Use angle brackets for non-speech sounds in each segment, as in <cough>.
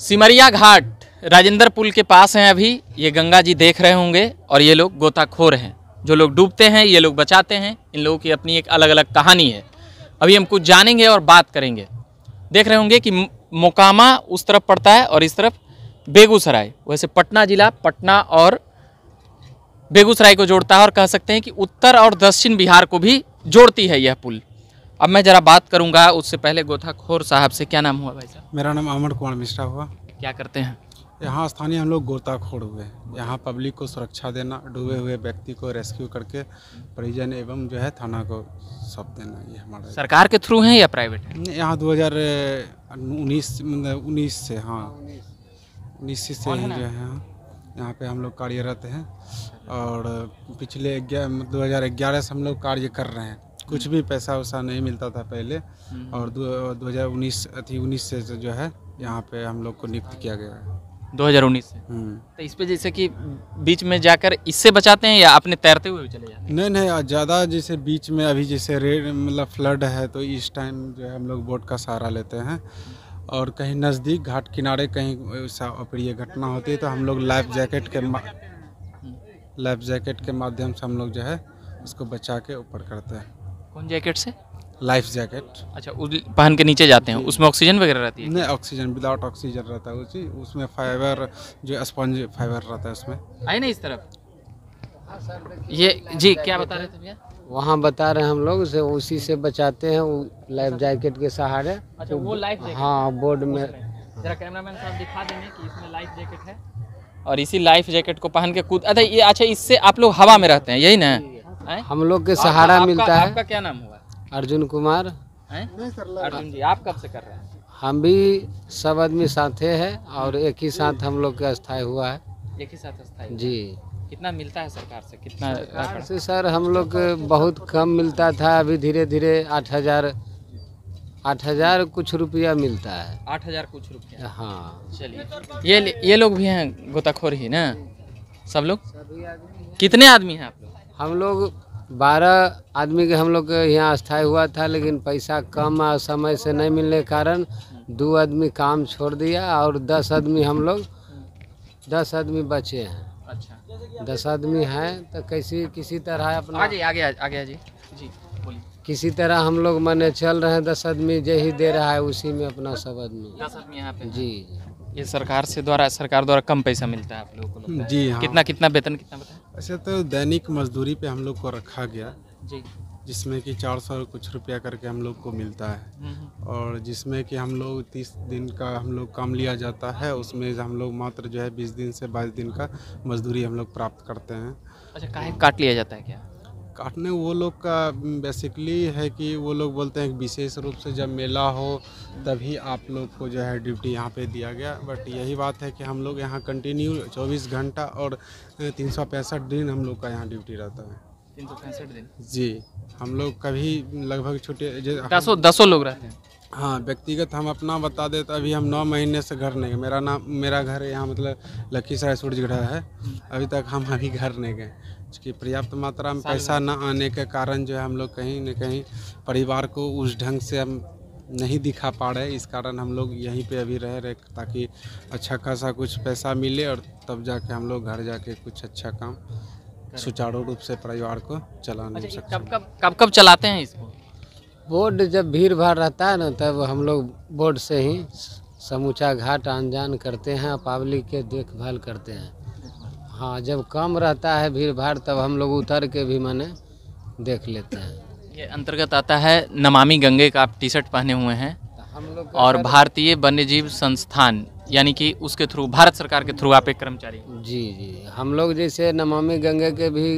सिमरिया घाट राजेंद्र पुल के पास हैं अभी ये गंगा जी देख रहे होंगे और ये लोग गोताखोर हैं जो लोग डूबते हैं ये लोग बचाते हैं इन लोगों की अपनी एक अलग अलग कहानी है अभी हम कुछ जानेंगे और बात करेंगे देख रहे होंगे कि मोकामा उस तरफ पड़ता है और इस तरफ बेगूसराय वैसे पटना ज़िला पटना और बेगूसराय को जोड़ता है और कह सकते हैं कि उत्तर और दक्षिण बिहार को भी जोड़ती है यह पुल अब मैं ज़रा बात करूंगा उससे पहले गोताखोर साहब से क्या नाम हुआ भाई साहब मेरा नाम अमर कुमार मिश्रा हुआ क्या करते हैं यहाँ स्थानीय हम लोग गोताखोर हुए यहाँ पब्लिक को सुरक्षा देना डूबे हुए व्यक्ति को रेस्क्यू करके परिजन एवं जो है थाना को सौंप देना ये हमारा सरकार के थ्रू है या प्राइवेट है यहाँ दो हज़ार उन्नीस मतलब उन्नीस से हाँ उन्नीस से ही जो है यहाँ पे हम लोग कार्यरत हैं और पिछले मतलब दो हज़ार ग्यारह से हम लोग कार्य कर रहे हैं कुछ भी पैसा वैसा नहीं मिलता था पहले हम्म। और दो हज़ार उन्नीस अथी उन्नीस से जो है यहाँ पे हम लोग को नियुक्त किया गया है 2019 से हम्म। तो इस पे जैसे कि बीच में जाकर इससे बचाते हैं या अपने तैरते हुए चले जाते हैं नहीं नहीं ज़्यादा जैसे बीच में अभी जैसे रेड मतलब फ्लड है तो इस टाइम जो है हम लोग बोट का सहारा लेते हैं और कहीं नज़दीक घाट किनारे कहीं अप्रिय घटना होती है तो हम लोग लाइफ जैकेट के हम्म। लाइफ जैकेट के माध्यम से हम लोग जो है उसको बचा के ऊपर करते हैं कौन जैकेट से लाइफ जैकेट अच्छा पहन के नीचे जाते हैं उसमें ऑक्सीजन वगैरह रहती है नहीं ऑक्सीजन विदाउट ऑक्सीजन रहता है उसी उसमें फाइबर जो स्पंज फाइबर रहता है उसमें आई ना इस तरफ ये जी क्या बता रहे थे भैया वहाँ बता रहे हम लोग उसे उसी से बचाते हैं वो लाइफ जैकेट के सहारे अच्छा तो वो लाइफ हाँ बोर्ड में जरा कैमरामैन साहब दिखा देंगे कि इसमें लाइफ जैकेट है और इसी लाइफ जैकेट को पहन के कूद अच्छा ये अच्छा इससे आप लोग हवा में रहते हैं यही ना है? हम लोग के सहारा मिलता है आपका क्या नाम हुआ अर्जुन कुमार है? अर्जुन जी आप कब से कर रहे हैं हम भी सब आदमी साथे हैं और एक ही साथ हम लोग का स्थायी हुआ है एक ही साथ स्थायी जी कितना मिलता है सरकार से कितना सरकार से सर हम लोग बहुत कम मिलता था अभी धीरे धीरे आठ हजार आठ हजार कुछ रुपया मिलता है आठ हजार कुछ रुपया हाँ चलिए ये ये लोग भी हैं गोताखोर ही ना सब लोग कितने आदमी हैं आप लोग हम लोग बारह आदमी के हम लोग के यहाँ स्थायी हुआ था लेकिन पैसा कम और समय से नहीं मिलने के कारण दो आदमी काम छोड़ दिया और दस आदमी हम लोग दस आदमी बचे हैं अच्छा दस आदमी हैं तो कैसी किसी तरह अपना आगे आगे आगे जी जी किसी तरह हम लोग मैंने चल रहे हैं दस आदमी जे ही दे रहा है उसी में अपना सब आदमी दस आदमी यहाँ पे जी जी ये सरकार से द्वारा सरकार द्वारा कम पैसा मिलता है आप लोगों को जी हाँ कितना कितना वेतन कितना बताया ऐसे तो दैनिक मजदूरी पे हम लोग को रखा गया जी जिसमें कि चार सौ कुछ रुपया करके हम लोग को मिलता है हम्म, हम्म। और जिसमें कि हम लोग तीस दिन का हम लोग काम लिया जाता है उसमें हम लोग मात्र जो है बीस दिन से बाईस दिन का मजदूरी हम लोग प्राप्त करते हैं अच्छा काहे काट लिया जाता है क्या काटने वो लोग का बेसिकली है कि वो लोग बोलते हैं विशेष रूप से जब मेला हो तभी आप लोग को जो है ड्यूटी यहाँ पे दिया गया बट यही बात है कि हम लोग यहाँ कंटिन्यू 24 घंटा और तीन दिन हम लोग का यहाँ ड्यूटी रहता है तीन दिन जी हम लोग कभी लगभग छोटे दसों दसों लोग रहते हैं हाँ व्यक्तिगत हम अपना बता दें तो अभी हम नौ महीने से घर नहीं गए मेरा नाम मेरा घर यहाँ मतलब लखीसराय सूर्यगढ़ है हम्म। अभी तक हम अभी घर नहीं गए कि पर्याप्त मात्रा में पैसा ना आने के कारण जो है हम लोग कहीं न कहीं परिवार को उस ढंग से हम नहीं दिखा पा रहे इस कारण हम लोग यहीं पे अभी रह रहे ताकि अच्छा खासा कुछ पैसा मिले और तब जाके हम लोग घर जाके कुछ अच्छा काम सुचारू रूप से परिवार को चलाने अच्छा, कब कब कब कब चलाते हैं इसको बोर्ड जब भीड़ भाड़ रहता है ना तब हम लोग बोर्ड से ही समूचा घाट आन जान करते हैं पब्लिक के देखभाल करते हैं हाँ जब कम रहता है भीड़ भाड़ तब हम लोग उतर के भी मैंने देख लेते हैं ये अंतर्गत आता है नमामि गंगे का आप टी शर्ट पहने हुए हैं तो हम लोग और भारतीय वन्यजीव संस्थान यानी कि उसके थ्रू भारत सरकार के थ्रू आप एक कर्मचारी जी जी हम लोग जैसे नमामि गंगे के भी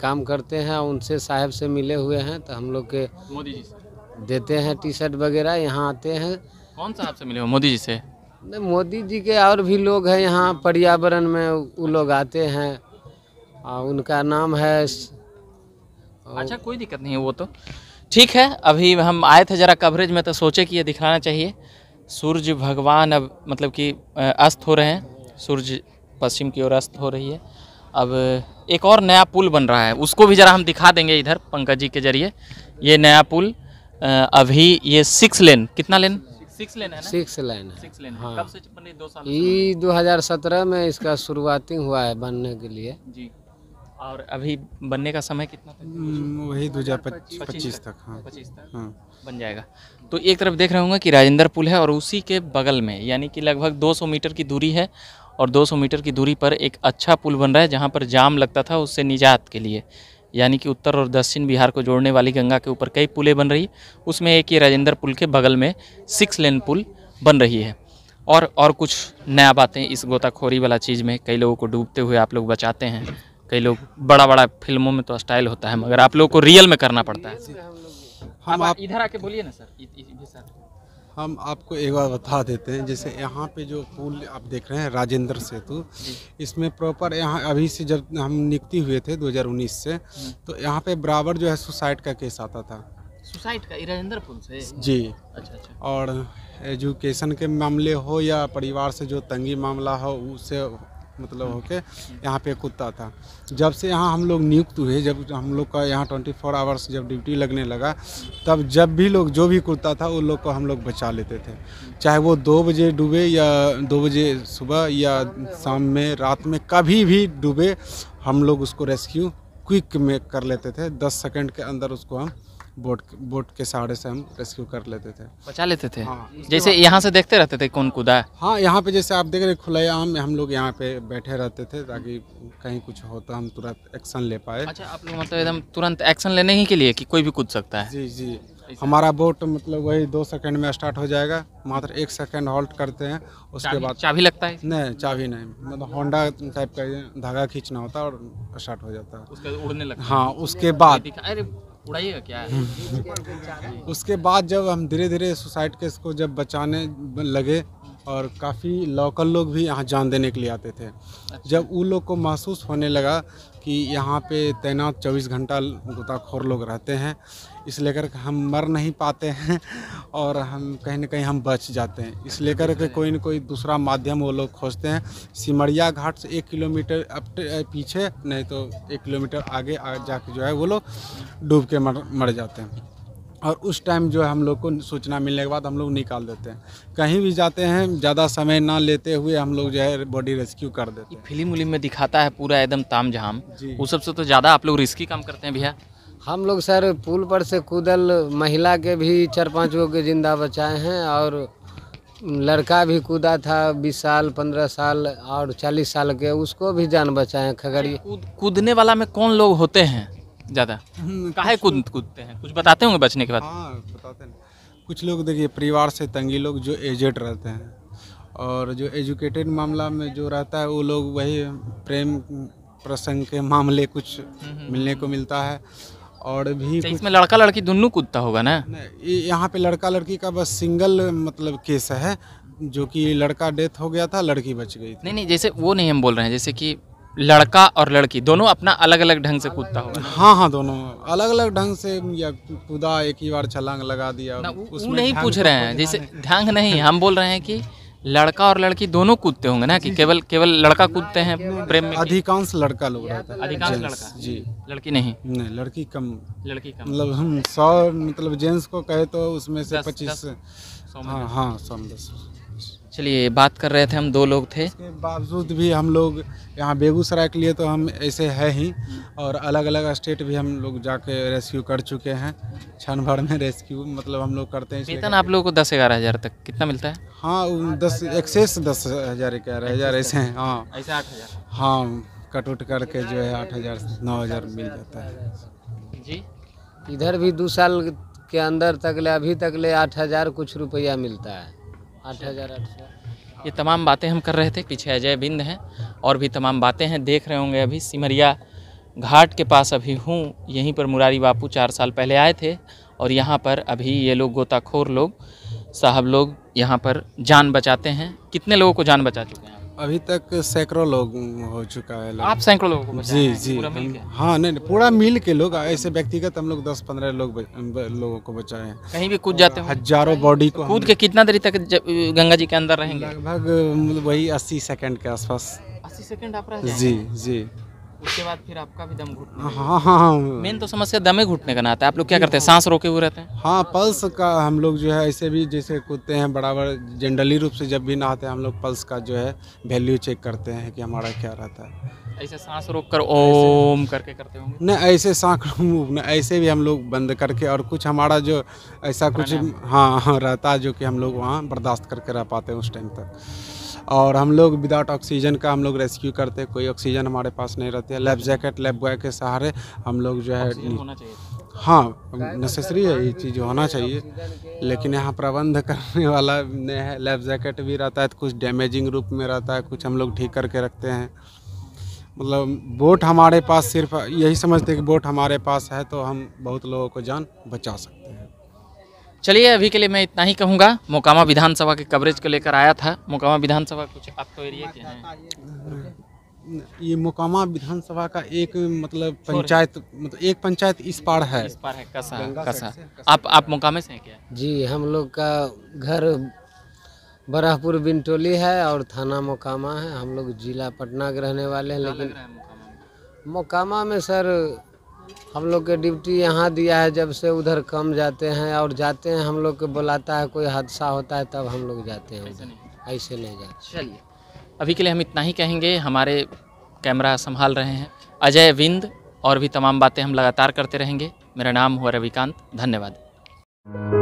काम करते हैं उनसे साहब से मिले हुए हैं तो हम लोग के मोदी जी से देते हैं टी शर्ट वगैरह यहाँ आते हैं कौन साहब से मिले हो मोदी जी से नहीं मोदी जी के और भी लोग हैं यहाँ पर्यावरण में वो लोग आते हैं और उनका नाम है अच्छा कोई दिक्कत नहीं है वो तो ठीक है अभी हम आए थे ज़रा कवरेज में तो सोचे कि ये दिखाना चाहिए सूर्य भगवान अब मतलब कि अस्त हो रहे हैं सूर्य पश्चिम की ओर अस्त हो रही है अब एक और नया पुल बन रहा है उसको भी ज़रा हम दिखा देंगे इधर पंकज जी के जरिए ये नया पुल अभी ये सिक्स लेन कितना लेन सिक्स लेन है ना? सिक्स लेन है हाँ कब से बने दो साल ये में इसका शुरुआती हुआ है बनने के लिए जी और अभी बनने का समय कितना हम्म, वही दो हज़ार पच्चीस तक हाँ पच्चीस तक हाँ बन जाएगा तो एक तरफ देख रहे होंगे कि राजेंद्र पुल है और उसी के बगल में यानी कि लगभग 200 मीटर की दूरी है और 200 मीटर की दूरी पर एक अच्छा पुल बन रहा है जहाँ पर जाम लगता था उससे निजात के लिए यानी कि उत्तर और दक्षिण बिहार को जोड़ने वाली गंगा के ऊपर कई पुलें बन रही उसमें एक ये राजेंद्र पुल के बगल में सिक्स लेन पुल बन रही है और और कुछ नया बातें इस गोताखोरी वाला चीज़ में कई लोगों को डूबते हुए आप लोग बचाते हैं कई लोग बड़ा बड़ा फिल्मों में तो स्टाइल होता है मगर आप लोगों को रियल में करना पड़ता है हम आप, आप इधर आके बोलिए ना सर हम आपको एक बार बता देते हैं जैसे यहाँ पे जो पुल आप देख रहे हैं राजेंद्र सेतु इसमें प्रॉपर यहाँ अभी से जब हम नियुक्ति हुए थे 2019 से हम्म। तो यहाँ पे बराबर जो है सुसाइड का केस आता था सुसाइड का राजेंद्र पुल से जी अच्छा अच्छा और एजुकेशन के मामले हो या परिवार से जो तंगी मामला हो उससे मतलब होके यहाँ पे कुत्ता था जब से यहाँ हम लोग नियुक्त हुए जब हम लोग का यहाँ ट्वेंटी फोर आवर्स जब ड्यूटी लगने लगा तब जब भी लोग जो भी कुत्ता था उन लोग को हम लोग बचा लेते थे चाहे वो दो बजे डूबे या दो बजे सुबह या शाम में रात में कभी भी डूबे हम लोग उसको रेस्क्यू क्विक में कर लेते थे दस सेकेंड के अंदर उसको हम बोट बोट के सहारे से हम रेस्क्यू कर लेते थे बचा लेते थे हाँ जैसे यहाँ से देखते रहते थे कौन कूदा हाँ यहाँ पे जैसे आप देख रहे आम हम लोग यहाँ पे बैठे रहते थे ताकि कहीं कुछ हो तो हम तुरंत एक्शन ले पाए अच्छा आप लोग मतलब एकदम तुरंत एक्शन लेने ही के लिए कि कोई भी कूद सकता है जी जी हमारा बोट मतलब वही दो सेकंड में स्टार्ट हो जाएगा मात्र एक सेकंड हॉल्ट करते हैं उसके बाद चाबी लगता है नहीं चाबी नहीं मतलब होंडा टाइप का धागा खींचना होता है और स्टार्ट हो जाता है उसके उड़ने लगता हाँ उसके बाद अरे उड़ाइएगा क्या हम्म। उसके बाद जब हम धीरे धीरे सुसाइड केस को जब बचाने लगे और काफ़ी लोकल लोग भी यहाँ जान देने के लिए आते थे अच्छा। जब उन लोग को महसूस होने लगा कि यहाँ पे तैनात 24 घंटा गोताखोर लोग रहते हैं इस लेकर हम मर नहीं पाते हैं <laughs> और हम कहीं ना कहीं हम बच जाते हैं इस लेकर के कोई ना कोई दूसरा माध्यम वो लोग खोजते हैं सिमरिया घाट से एक किलोमीटर अप पीछे नहीं तो एक किलोमीटर आगे जाके जो है वो लोग डूब के मर मर जाते हैं और उस टाइम जो है हम लोग को सूचना मिलने के बाद हम लोग निकाल देते हैं कहीं भी जाते हैं ज़्यादा समय ना लेते हुए हम लोग जो है बॉडी रेस्क्यू कर देते हैं फिल्म उलिम में दिखाता है पूरा एकदम ताम झाम उस सबसे तो ज़्यादा आप लोग रिस्की काम करते हैं भैया हम लोग सर पुल पर से कूदल महिला के भी चार पाँच गो के जिंदा बचाए हैं और लड़का भी कूदा था बीस साल पंद्रह साल और चालीस साल के उसको भी जान बचाए हैं खगड़िया कूदने वाला में कौन लोग होते हैं ज़्यादा हम्म, काहे कूद कूदते हैं कुछ बताते होंगे बचने के बाद हाँ बताते हैं कुछ लोग देखिए परिवार से तंगी लोग जो एजेड रहते हैं और जो एजुकेटेड मामला में जो रहता है वो लोग वही प्रेम प्रसंग के मामले कुछ हम्म, हम्म। मिलने को मिलता है और भी अच्छा, इसमें लड़का लड़की दोनों कूदता होगा ना यहाँ पे लड़का लड़की का बस सिंगल मतलब केस है जो कि लड़का डेथ हो गया था लड़की बच गई थी नहीं नहीं जैसे वो नहीं हम बोल रहे हैं जैसे कि लड़का और लड़की दोनों अपना अलग अलग ढंग से कूदता होगा हाँ हाँ दोनों अलग अलग ढंग से या कूदा एक ही बार छलांग लगा दिया उसमें नहीं पूछ तो रहे हैं जैसे ढंग नहीं हम बोल रहे हैं कि लड़का और लड़की दोनों कूदते होंगे ना कि केवल केवल लड़का कूदते हैं प्रेम में अधिकांश लड़का लोग रहता है अधिकांश लड़का जी लड़की नहीं नहीं लड़की कम लड़की कम मतलब हम सौ मतलब जेंट्स को कहे तो उसमें से पच्चीस हाँ हाँ सौ दस चलिए बात कर रहे थे हम दो लोग थे इसके बावजूद भी हम लोग यहाँ बेगूसराय के लिए तो हम ऐसे है ही और अलग अलग स्टेट भी हम लोग जाके रेस्क्यू कर चुके हैं क्षण भर में रेस्क्यू मतलब हम लोग करते हैं वेतन आप लोगों को दस ग्यारह हज़ार तक कितना मिलता है हाँ दस एक्सेस दस हज़ार ग्यारह हज़ार ऐसे हैं हाँ ऐसे आठ हज़ार हाँ कट उट करके जो है आठ हज़ार नौ हज़ार मिल जाता है जी इधर भी दो साल के अंदर तक ले अभी तक ले आठ हज़ार कुछ रुपया मिलता है आठ अच्छा। हज़ार आठ सौ ये तमाम बातें हम कर रहे थे पीछे अजय बिंद हैं और भी तमाम बातें हैं देख रहे होंगे अभी सिमरिया घाट के पास अभी हूँ यहीं पर मुरारी बापू चार साल पहले आए थे और यहाँ पर अभी ये लोग गोताखोर लोग साहब लोग यहाँ पर जान बचाते हैं कितने लोगों को जान बचा चुके हैं अभी तक सैकड़ों लोग हो चुका है आप सैकड़ों लोग जी जी पूरा मिल के हाँ नहीं नहीं पूरा मिल के लोग ऐसे व्यक्तिगत हम लोग दस पंद्रह लोग लोगों को बचाए कहीं भी कूद जाते हैं हजारों बॉडी को कूद के कितना देरी तक गंगा जी के अंदर रहेंगे लगभग मतलब वही अस्सी सेकंड के आसपास अस्सी सेकंड आप जी जी उसके बाद फिर आपका भी दम घुटने हाँ हाँ हाँ मेन तो समस्या ही घुटने का ना आता है आप लोग क्या करते हैं सांस रोके हुए रहते हैं हाँ पल्स का हम लोग जो है ऐसे भी जैसे कूदते हैं बराबर जनरली रूप से जब भी नहाते हैं हम लोग पल्स का जो है वैल्यू चेक करते हैं कि हमारा क्या रहता है ऐसे सांस रोक कर ओम करके करते होंगे न ऐसे सांस न ऐसे भी हम लोग बंद करके और कुछ हमारा जो ऐसा कुछ हाँ हाँ रहता है जो कि हम लोग वहाँ बर्दाश्त करके रह पाते हैं उस टाइम तक और हम लोग विदाउट ऑक्सीजन का हम लोग रेस्क्यू करते हैं कोई ऑक्सीजन हमारे पास नहीं रहती है लेफ जैकेट लेफ बॉय के सहारे हम लोग जो है हाँ नेसेसरी है ये चीज़ होना चाहिए लेकिन यहाँ प्रबंध <laughs> करने वाला है लेफ़ जैकेट भी रहता है तो कुछ डैमेजिंग रूप में रहता है कुछ हम लोग ठीक करके रखते हैं मतलब बोट हमारे पास सिर्फ यही समझते कि बोट हमारे पास है तो हम बहुत लोगों को जान बचा सकते हैं चलिए अभी के लिए मैं इतना ही कहूँगा मोकामा विधानसभा के कवरेज को लेकर आया था मोकामा विधानसभा कुछ आपको एरिया के हैं ये मोकामा विधानसभा का एक मतलब पंचायत मतलब एक पंचायत इस पार है इस पार है कसा कसा आप आप मोकामे से हैं क्या जी हम लोग का घर बराहपुर बिनटोली है और थाना मोकामा है हम लोग जिला पटना के रहने वाले हैं लेकिन मोकामा में सर हम लोग के ड्यूटी यहाँ दिया है जब से उधर कम जाते हैं और जाते हैं हम लोग के बुलाता है कोई हादसा होता है तब हम लोग जाते हैं ऐसे नहीं, ऐसे नहीं जाते चलिए अभी के लिए हम इतना ही कहेंगे हमारे कैमरा संभाल रहे हैं अजय विंद और भी तमाम बातें हम लगातार करते रहेंगे मेरा नाम हुआ रविकांत धन्यवाद